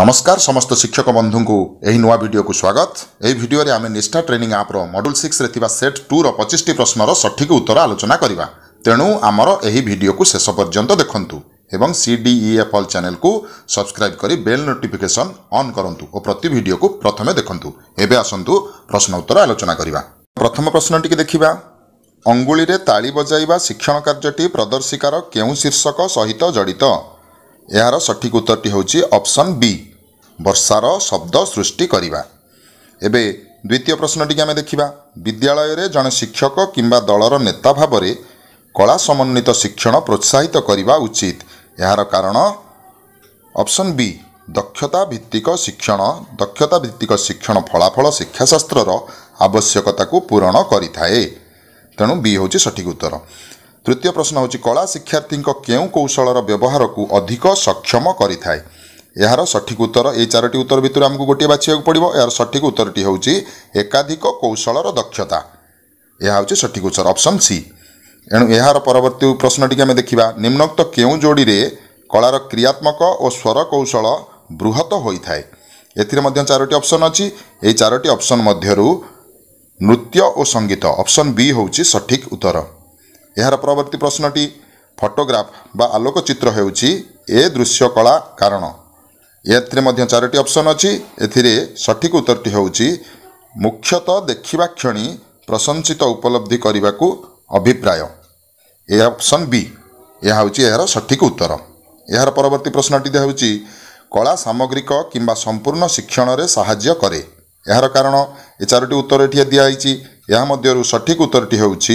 ନମସ୍କାର ସମସ୍ତ ଶିକ୍ଷକ ବନ୍ଧୁଙ୍କୁ ଏହି ନୂଆ ଭିଡ଼ିଓକୁ ସ୍ୱାଗତ ଏହି ଭିଡ଼ିଓରେ ଆମେ ନିଷ୍ଠା ଟ୍ରେନିଂ ଆପ୍ର ମଡ୍ୟୁଲ୍ ସିକ୍ସରେ ଥିବା ସେଟ୍ ଟୁର ପଚିଶଟି ପ୍ରଶ୍ନର ସଠିକ୍ ଉତ୍ତର ଆଲୋଚନା କରିବା ତେଣୁ ଆମର ଏହି ଭିଡ଼ିଓକୁ ଶେଷ ପର୍ଯ୍ୟନ୍ତ ଦେଖନ୍ତୁ ଏବଂ ସି ଡିଇ ଏଫ୍ ଅଲ୍ ଚ୍ୟାନେଲ୍କୁ ସବସ୍କ୍ରାଇବ୍ କରି ବେଲ୍ ନୋଟିଫିକେସନ୍ ଅନ୍ କରନ୍ତୁ ଓ ପ୍ରତି ଭିଡ଼ିଓକୁ ପ୍ରଥମେ ଦେଖନ୍ତୁ ଏବେ ଆସନ୍ତୁ ପ୍ରଶ୍ନ ଉତ୍ତର ଆଲୋଚନା କରିବା ପ୍ରଥମ ପ୍ରଶ୍ନଟିକୁ ଦେଖିବା ଅଙ୍ଗୁଳିରେ ତାଳି ବଜାଇବା ଶିକ୍ଷଣ କାର୍ଯ୍ୟଟି ପ୍ରଦର୍ଶିକାର କେଉଁ ଶୀର୍ଷକ ସହିତ ଜଡ଼ିତ ଏହାର ସଠିକ୍ ଉତ୍ତରଟି ହେଉଛି ଅପସନ୍ ବି ବର୍ଷାର ଶବ୍ଦ ସୃଷ୍ଟି କରିବା ଏବେ ଦ୍ୱିତୀୟ ପ୍ରଶ୍ନଟିକୁ ଆମେ ଦେଖିବା ବିଦ୍ୟାଳୟରେ ଜଣେ ଶିକ୍ଷକ କିମ୍ବା ଦଳର ନେତା ଭାବରେ କଳା ସମନ୍ୱିତ ଶିକ୍ଷଣ ପ୍ରୋତ୍ସାହିତ କରିବା ଉଚିତ ଏହାର କାରଣ ଅପସନ୍ ବି ଦକ୍ଷତା ଭିତ୍ତିକ ଶିକ୍ଷଣ ଦକ୍ଷତା ଭିତ୍ତିକ ଶିକ୍ଷଣ ଫଳାଫଳ ଶିକ୍ଷାଶାସ୍ତ୍ରର ଆବଶ୍ୟକତାକୁ ପୂରଣ କରିଥାଏ ତେଣୁ ବି ହେଉଛି ସଠିକ୍ ଉତ୍ତର ତୃତୀୟ ପ୍ରଶ୍ନ ହେଉଛି କଳା ଶିକ୍ଷାର୍ଥୀଙ୍କ କେଉଁ କୌଶଳର ବ୍ୟବହାରକୁ ଅଧିକ ସକ୍ଷମ କରିଥାଏ ଏହାର ସଠିକ ଉତ୍ତର ଏହି ଚାରୋଟି ଉତ୍ତର ଭିତରୁ ଆମକୁ ଗୋଟିଏ ବାଛିବାକୁ ପଡ଼ିବ ଏହାର ସଠିକ ଉତ୍ତରଟି ହେଉଛି ଏକାଧିକ କୌଶଳର ଦକ୍ଷତା ଏହା ହେଉଛି ସଠିକ ଉତ୍ତର ଅପସନ୍ ସି ଏଣୁ ଏହାର ପରବର୍ତ୍ତୀ ପ୍ରଶ୍ନଟିକୁ ଆମେ ଦେଖିବା ନିମ୍ନକ୍ତ କେଉଁ ଯୋଡ଼ିରେ କଳାର କ୍ରିୟାତ୍ମକ ଓ ସ୍ୱର କୌଶଳ ବୃହତ ହୋଇଥାଏ ଏଥିରେ ମଧ୍ୟ ଚାରୋଟି ଅପସନ୍ ଅଛି ଏହି ଚାରୋଟି ଅପସନ୍ ମଧ୍ୟରୁ ନୃତ୍ୟ ଓ ସଙ୍ଗୀତ ଅପସନ୍ ବି ହେଉଛି ସଠିକ୍ ଉତ୍ତର ଏହାର ପରବର୍ତ୍ତୀ ପ୍ରଶ୍ନଟି ଫଟୋଗ୍ରାଫ ବା ଆଲୋକଚିତ୍ର ହେଉଛି ଏ ଦୃଶ୍ୟ କଳା କାରଣ ଏଥିରେ ମଧ୍ୟ ଚାରୋଟି ଅପସନ୍ ଅଛି ଏଥିରେ ସଠିକ ଉତ୍ତରଟି ହେଉଛି ମୁଖ୍ୟତଃ ଦେଖିବା କ୍ଷଣି ପ୍ରଶଂସିତ ଉପଲବ୍ଧି କରିବାକୁ ଅଭିପ୍ରାୟ ଏ ଅପସନ୍ ବି ଏହା ହେଉଛି ଏହାର ସଠିକ ଉତ୍ତର ଏହାର ପରବର୍ତ୍ତୀ ପ୍ରଶ୍ନଟି ହେଉଛି କଳା ସାମଗ୍ରିକ କିମ୍ବା ସମ୍ପୂର୍ଣ୍ଣ ଶିକ୍ଷଣରେ ସାହାଯ୍ୟ କରେ ଏହାର କାରଣ ଏ ଚାରୋଟି ଉତ୍ତର ଏଠି ଦିଆହେଇଛି ଏହା ମଧ୍ୟରୁ ସଠିକ ଉତ୍ତରଟି ହେଉଛି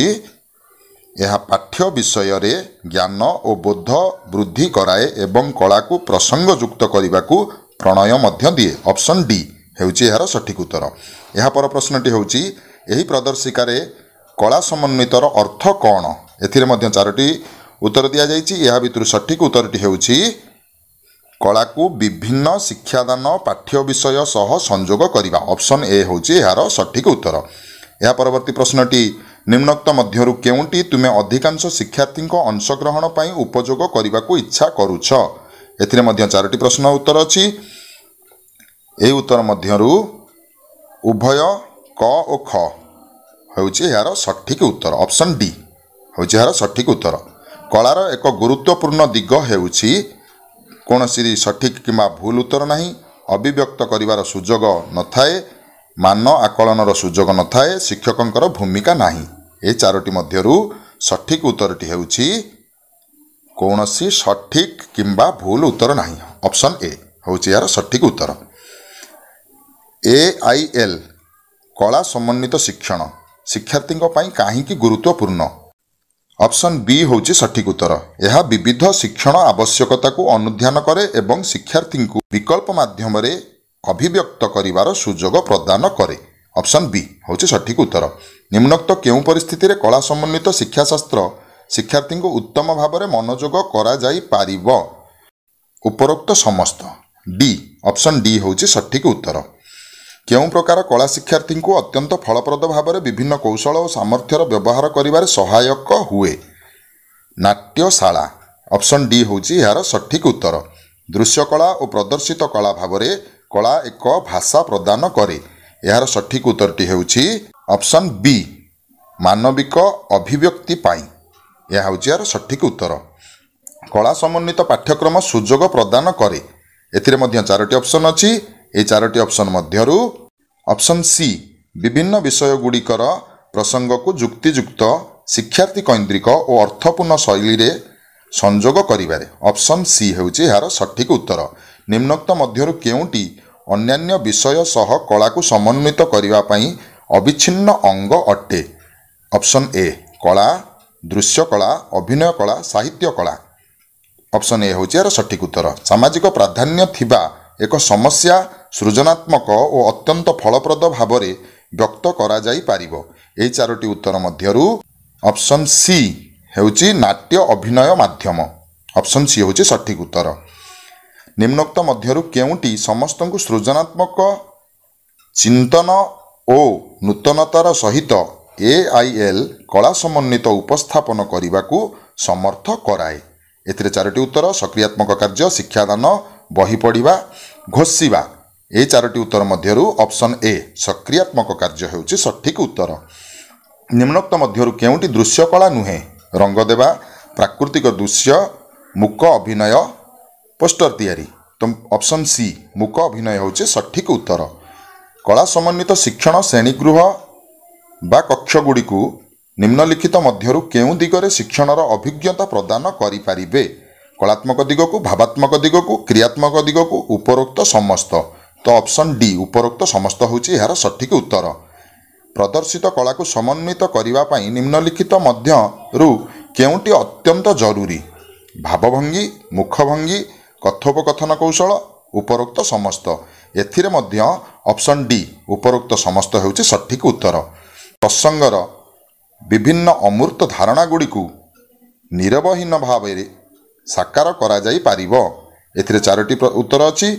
ଏହା ପାଠ୍ୟ ବିଷୟରେ ଜ୍ଞାନ ଓ ବୋଧ ବୃଦ୍ଧି କରାଏ ଏବଂ କଳାକୁ ପ୍ରସଙ୍ଗଯୁକ୍ତ କରିବାକୁ ପ୍ରଣୟ ମଧ୍ୟ ଦିଏ ଅପସନ୍ ଡି ହେଉଛି ଏହାର ସଠିକ୍ ଉତ୍ତର ଏହା ପର ପ୍ରଶ୍ନଟି ହେଉଛି ଏହି ପ୍ରଦର୍ଶିକାରେ କଳା ସମନ୍ୱିତର ଅର୍ଥ କ'ଣ ଏଥିରେ ମଧ୍ୟ ଚାରୋଟି ଉତ୍ତର ଦିଆଯାଇଛି ଏହା ଭିତରୁ ସଠିକ୍ ଉତ୍ତରଟି ହେଉଛି କଳାକୁ ବିଭିନ୍ନ ଶିକ୍ଷାଦାନ ପାଠ୍ୟ ବିଷୟ ସହ ସଂଯୋଗ କରିବା ଅପସନ୍ ଏ ହେଉଛି ଏହାର ସଠିକ୍ ଉତ୍ତର ଏହା ପରବର୍ତ୍ତୀ ପ୍ରଶ୍ନଟି ନିମ୍ନକ୍ତ ମଧ୍ୟରୁ କେଉଁଠି ତୁମେ ଅଧିକାଂଶ ଶିକ୍ଷାର୍ଥୀଙ୍କ ଅଂଶଗ୍ରହଣ ପାଇଁ ଉପଯୋଗ କରିବାକୁ ଇଚ୍ଛା କରୁଛ ଏଥିରେ ମଧ୍ୟ ଚାରୋଟି ପ୍ରଶ୍ନ ଉତ୍ତର ଅଛି ଏହି ଉତ୍ତର ମଧ୍ୟରୁ ଉଭୟ କ ଓ ଖ ହେଉଛି ଏହାର ସଠିକ ଉତ୍ତର ଅପସନ୍ ଡି ହେଉଛି ଏହାର ସଠିକ ଉତ୍ତର କଳାର ଏକ ଗୁରୁତ୍ୱପୂର୍ଣ୍ଣ ଦିଗ ହେଉଛି କୌଣସି ସଠିକ କିମ୍ବା ଭୁଲ ଉତ୍ତର ନାହିଁ ଅଭିବ୍ୟକ୍ତ କରିବାର ସୁଯୋଗ ନଥାଏ ମାନ ଆକଳନର ସୁଯୋଗ ନଥାଏ ଶିକ୍ଷକଙ୍କର ଭୂମିକା ନାହିଁ ଏ ଚାରୋଟି ମଧ୍ୟରୁ ସଠିକ୍ ଉତ୍ତରଟି ହେଉଛି କୌଣସି ସଠିକ୍ କିମ୍ବା ଭୁଲ ଉତ୍ତର ନାହିଁ ଅପସନ୍ ଏ ହେଉଛି ଏହାର ସଠିକ୍ ଉତ୍ତର ଏ ଆଇ ଏଲ୍ କଳା ସମନ୍ୱିତ ଶିକ୍ଷଣ ଶିକ୍ଷାର୍ଥୀଙ୍କ ପାଇଁ କାହିଁକି ଗୁରୁତ୍ୱପୂର୍ଣ୍ଣ ଅପସନ୍ ବି ହେଉଛି ସଠିକ୍ ଉତ୍ତର ଏହା ବିବିଧ ଶିକ୍ଷଣ ଆବଶ୍ୟକତାକୁ ଅନୁଧ୍ୟାନ କରେ ଏବଂ ଶିକ୍ଷାର୍ଥୀଙ୍କୁ ବିକଳ୍ପ ମାଧ୍ୟମରେ ଅଭିବ୍ୟକ୍ତ କରିବାର ସୁଯୋଗ ପ୍ରଦାନ କରେ ଅପସନ୍ ବି ହେଉଛି ସଠିକ୍ ଉତ୍ତର ନିମ୍ନୋକ୍ତ କେଉଁ ପରିସ୍ଥିତିରେ କଳା ସମନ୍ୱିତ ଶିକ୍ଷାଶାସ୍ତ୍ର ଶିକ୍ଷାର୍ଥୀଙ୍କୁ ଉତ୍ତମ ଭାବରେ ମନୋଯୋଗ କରାଯାଇପାରିବ ଉପରୋକ୍ତ ସମସ୍ତ ଡି ଅପସନ୍ ଡି ହେଉଛି ସଠିକ୍ ଉତ୍ତର କେଉଁ ପ୍ରକାର କଳା ଶିକ୍ଷାର୍ଥୀଙ୍କୁ ଅତ୍ୟନ୍ତ ଫଳପ୍ରଦ ଭାବରେ ବିଭିନ୍ନ କୌଶଳ ଓ ସାମର୍ଥ୍ୟର ବ୍ୟବହାର କରିବାରେ ସହାୟକ ହୁଏ ନାଟ୍ୟଶାଳା ଅପସନ୍ ଡି ହେଉଛି ଏହାର ସଠିକ୍ ଉତ୍ତର ଦୃଶ୍ୟ କଳା ଓ ପ୍ରଦର୍ଶିତ କଳା ଭାବରେ କଳା ଏକ ଭାଷା ପ୍ରଦାନ କରେ ଏହାର ସଠିକ୍ ଉତ୍ତରଟି ହେଉଛି ଅପସନ୍ ବି ମାନବିକ ଅଭିବ୍ୟକ୍ତି ପାଇଁ ଏହା ହେଉଛି ଏହାର ସଠିକ୍ ଉତ୍ତର କଳା ସମନ୍ୱିତ ପାଠ୍ୟକ୍ରମ ସୁଯୋଗ ପ୍ରଦାନ କରେ ଏଥିରେ ମଧ୍ୟ ଚାରୋଟି ଅପସନ୍ ଅଛି ଏହି ଚାରୋଟି ଅପସନ୍ ମଧ୍ୟରୁ ଅପସନ୍ ସି ବିଭିନ୍ନ ବିଷୟଗୁଡ଼ିକର ପ୍ରସଙ୍ଗକୁ ଯୁକ୍ତିଯୁକ୍ତ ଶିକ୍ଷାର୍ଥୀ କୈନ୍ଦ୍ରିକ ଓ ଅର୍ଥପୂର୍ଣ୍ଣ ଶୈଳୀରେ ସଂଯୋଗ କରିବାରେ ଅପସନ୍ ସି ହେଉଛି ଏହାର ସଠିକ୍ ଉତ୍ତର ନିମ୍ନକ୍ତ ମଧ୍ୟରୁ କେଉଁଟି ଅନ୍ୟାନ୍ୟ ବିଷୟ ସହ କଳାକୁ ସମନ୍ୱିତ କରିବା ପାଇଁ ଅବିଚ୍ଛିନ୍ନ ଅଙ୍ଗ ଅଟେ ଅପ୍ସନ୍ ଏ କଳା ଦୃଶ୍ୟକଳା ଅଭିନୟ କଳା ସାହିତ୍ୟ କଳା ଅପ୍ସନ୍ ଏ ହେଉଛି ଏହାର ସଠିକ୍ ଉତ୍ତର ସାମାଜିକ ପ୍ରାଧାନ୍ୟ ଥିବା ଏକ ସମସ୍ୟା ସୃଜନାତ୍ମକ ଓ ଅତ୍ୟନ୍ତ ଫଳପ୍ରଦ ଭାବରେ ବ୍ୟକ୍ତ କରାଯାଇପାରିବ ଏହି ଚାରୋଟି ଉତ୍ତର ମଧ୍ୟରୁ ଅପ୍ସନ୍ ସି ହେଉଛି ନାଟ୍ୟ ଅଭିନୟ ମାଧ୍ୟମ ଅପ୍ସନ୍ ସି ହେଉଛି ସଠିକ୍ ଉତ୍ତର ନିମ୍ନୋକ୍ତ ମଧ୍ୟରୁ କେଉଁଟି ସମସ୍ତଙ୍କୁ ସୃଜନାତ୍ମକ ଚିନ୍ତନ ଓ ନୂତନତାର ସହିତ ଏ ଏଆଇଏଲ୍ କଳା ସମନ୍ୱିତ ଉପସ୍ଥାପନ କରିବାକୁ ସମର୍ଥ କରାଏ ଏଥିରେ ଚାରୋଟି ଉତ୍ତର ସକ୍ରିୟାତ୍ମକ କାର୍ଯ୍ୟ ଶିକ୍ଷାଦାନ ବହି ପଢ଼ିବା ଘୋଷିବା ଏ ଚାରୋଟି ଉତ୍ତର ମଧ୍ୟରୁ ଅପସନ୍ ଏ ସକ୍ରିୟାତ୍ମକ କାର୍ଯ୍ୟ ହେଉଛି ସଠିକ୍ ଉତ୍ତର ନିମ୍ନୋକ୍ତ ମଧ୍ୟରୁ କେଉଁଟି କଳା ନୁହେଁ ରଙ୍ଗ ଦେବା ପ୍ରାକୃତିକ ଦୃଶ୍ୟ ମୁକ ଅଭିନୟ ପୋଷ୍ଟର ତିଆରି ତ ଅପସନ୍ ସି ମୁକ ଅଭିନୟ ହେଉଛି ସଠିକ୍ ଉତ୍ତର କଳା ସମନ୍ୱିତ ଶିକ୍ଷଣ ଶ୍ରେଣୀଗୃହ ବା କକ୍ଷଗୁଡ଼ିକୁ ନିମ୍ନଲିଖିତ ମଧ୍ୟରୁ କେଉଁ ଦିଗରେ ଶିକ୍ଷଣର ଅଭିଜ୍ଞତା ପ୍ରଦାନ କରିପାରିବେ କଳାତ୍ମକ ଦିଗକୁ ଭାବାତ୍ମକ ଦିଗକୁ କ୍ରିୟାତ୍ମକ ଦିଗକୁ ଉପରୋକ୍ତ ସମସ୍ତ ତ ଅପସନ୍ ଡି ଉପରୋକ୍ତ ସମସ୍ତ ହେଉଛି ଏହାର ସଠିକ ଉତ୍ତର ପ୍ରଦର୍ଶିତ କଳାକୁ ସମନ୍ୱିତ କରିବା ପାଇଁ ନିମ୍ନଲିଖିତ ମଧ୍ୟରୁ କେଉଁଟି ଅତ୍ୟନ୍ତ ଜରୁରୀ ଭାବଭଙ୍ଗୀ ମୁଖଭଙ୍ଗୀ କଥୋପକଥନ କୌଶଳ ଉପରୋକ୍ତ ସମସ୍ତ ଏଥିରେ ମଧ୍ୟ ଅପସନ୍ ଡି ଉପରୋକ୍ତ ସମସ୍ତ ହେଉଛି ସଠିକ୍ ଉତ୍ତର ପ୍ରସଙ୍ଗର ବିଭିନ୍ନ ଅମୃତ ଧାରଣା ଗୁଡ଼ିକୁ ନିରବହୀନ ଭାବରେ ସାକାର କରାଯାଇପାରିବ ଏଥିରେ ଚାରୋଟି ଉତ୍ତର ଅଛି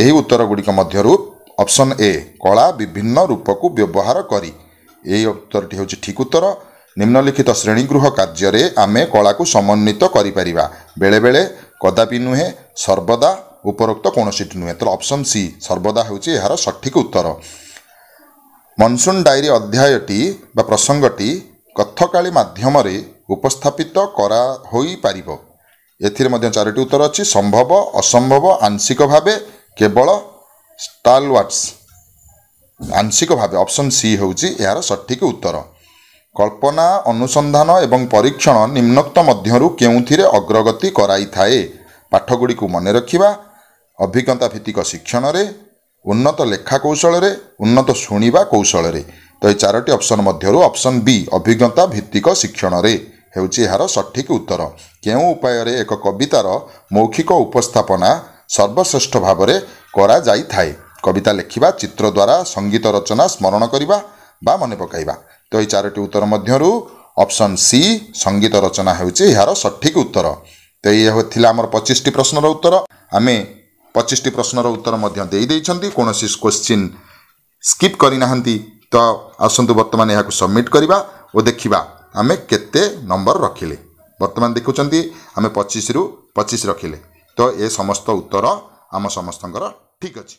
ଏହି ଉତ୍ତର ଗୁଡ଼ିକ ମଧ୍ୟରୁ ଅପସନ୍ ଏ କଳା ବିଭିନ୍ନ ରୂପକୁ ବ୍ୟବହାର କରି ଏହି ଉତ୍ତରଟି ହେଉଛି ଠିକ୍ ଉତ୍ତର ନିମ୍ନଲିଖିତ ଶ୍ରେଣୀଗୃହ କାର୍ଯ୍ୟରେ ଆମେ କଳାକୁ ସମନ୍ୱିତ କରିପାରିବା ବେଳେବେଳେ କଦାପି ନୁହେଁ ସର୍ବଦା ଉପରୋକ୍ତ କୌଣସିଟି ନୁହେଁ ତେଣୁ ଅପସନ୍ ସି ସର୍ବଦା ହେଉଛି ଏହାର ସଠିକ୍ ଉତ୍ତର ମନସୁନ୍ ଡାଇରୀ ଅଧ୍ୟାୟଟି ବା ପ୍ରସଙ୍ଗଟି କଥକାଳି ମାଧ୍ୟମରେ ଉପସ୍ଥାପିତ କରା ହୋଇପାରିବ ଏଥିରେ ମଧ୍ୟ ଚାରୋଟି ଉତ୍ତର ଅଛି ସମ୍ଭବ ଅସମ୍ଭବ ଆଂଶିକ ଭାବେ କେବଳ ଷ୍ଟାଲୱାର୍ଟସ୍ ଆଂଶିକ ଭାବେ ଅପସନ୍ ସି ହେଉଛି ଏହାର ସଠିକ୍ ଉତ୍ତର କଳ୍ପନା ଅନୁସନ୍ଧାନ ଏବଂ ପରୀକ୍ଷଣ ନିମ୍ନୋକ୍ତ ମଧ୍ୟରୁ କେଉଁଥିରେ ଅଗ୍ରଗତି କରାଇଥାଏ ପାଠଗୁଡ଼ିକୁ ମନେ ରଖିବା ଅଭିଜ୍ଞତା ଭିତ୍ତିକ ଶିକ୍ଷଣରେ ଉନ୍ନତ ଲେଖା କୌଶଳରେ ଉନ୍ନତ ଶୁଣିବା କୌଶଳରେ ତ ଏଇ ଚାରୋଟି ଅପସନ୍ ମଧ୍ୟରୁ ଅପସନ୍ ବି ଅଭିଜ୍ଞତା ଭିତ୍ତିକ ଶିକ୍ଷଣରେ ହେଉଛି ଏହାର ସଠିକ୍ ଉତ୍ତର କେଉଁ ଉପାୟରେ ଏକ କବିତାର ମୌଖିକ ଉପସ୍ଥାପନା ସର୍ବଶ୍ରେଷ୍ଠ ଭାବରେ କରାଯାଇଥାଏ କବିତା ଲେଖିବା ଚିତ୍ର ଦ୍ୱାରା ସଙ୍ଗୀତ ରଚନା ସ୍ମରଣ କରିବା ବା ମନେ ପକାଇବା ତ ଏଇ ଚାରୋଟି ଉତ୍ତର ମଧ୍ୟରୁ ଅପସନ୍ ସି ସଙ୍ଗୀତ ରଚନା ହେଉଛି ଏହାର ସଠିକ୍ ଉତ୍ତର ତ ଏହା ଥିଲା ଆମର ପଚିଶଟି ପ୍ରଶ୍ନର ଉତ୍ତର ଆମେ ପଚିଶଟି ପ୍ରଶ୍ନର ଉତ୍ତର ମଧ୍ୟ ଦେଇଦେଇଛନ୍ତି କୌଣସି କ୍ୱେଶ୍ଚିନ୍ ସ୍କିପ୍ କରିନାହାନ୍ତି ତ ଆସନ୍ତୁ ବର୍ତ୍ତମାନ ଏହାକୁ ସବମିଟ୍ କରିବା ଓ ଦେଖିବା ଆମେ କେତେ ନମ୍ବର ରଖିଲେ ବର୍ତ୍ତମାନ ଦେଖୁଛନ୍ତି ଆମେ ପଚିଶରୁ ପଚିଶ ରଖିଲେ ତ ଏ ସମସ୍ତ ଉତ୍ତର ଆମ ସମସ୍ତଙ୍କର ଠିକ୍ ଅଛି